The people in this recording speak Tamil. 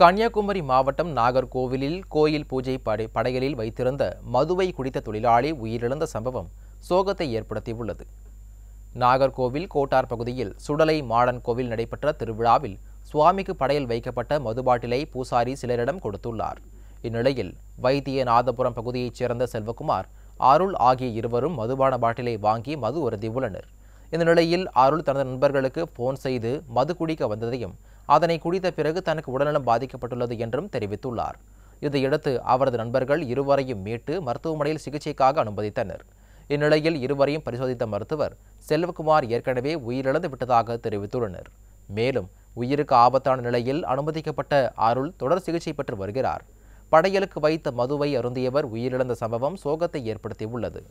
கன்னியாகுமரி மாவட்டம் நாகர்கோவிலில் கோயில் பூஜை படை படையலில் வைத்திருந்த மதுவை குடித்த தொழிலாளி உயிரிழந்த சம்பவம் சோகத்தை ஏற்படுத்தியுள்ளது நாகர்கோவில் கோட்டார் பகுதியில் சுடலை மாடன் கோவில் நடைபெற்ற திருவிழாவில் சுவாமிக்கு படையல் வைக்கப்பட்ட மதுபாட்டிலை பூசாரி சிலரிடம் கொடுத்துள்ளார் இந்நிலையில் வைத்தியநாதபுரம் பகுதியைச் சேர்ந்த செல்வகுமார் அருள் ஆகிய இருவரும் மதுபான பாட்டிலை வாங்கி மது உறுதியுள்ளனர் இந்த நிலையில் அருள் தனது நண்பர்களுக்கு போன் செய்து மது குடிக்க வந்ததையும் அதனை குடித்த பிறகு தனக்கு உடல்நலம் பாதிக்கப்பட்டுள்ளது என்றும் தெரிவித்துள்ளார் இதையடுத்து அவரது நண்பர்கள் இருவரையும் மீட்டு மருத்துவமனையில் சிகிச்சைக்காக அனுமதித்தனர் இந்நிலையில் இருவரையும் பரிசோதித்த மருத்துவர் செல்வகுமார் ஏற்கனவே உயிரிழந்து விட்டதாக தெரிவித்துள்ளனர் மேலும் உயிருக்கு ஆபத்தான நிலையில் அனுமதிக்கப்பட்ட அருள் தொடர் சிகிச்சை பெற்று வருகிறார் படையலுக்கு வைத்த மதுவை அருந்தியவர் உயிரிழந்த சம்பவம் சோகத்தை ஏற்படுத்தியுள்ளது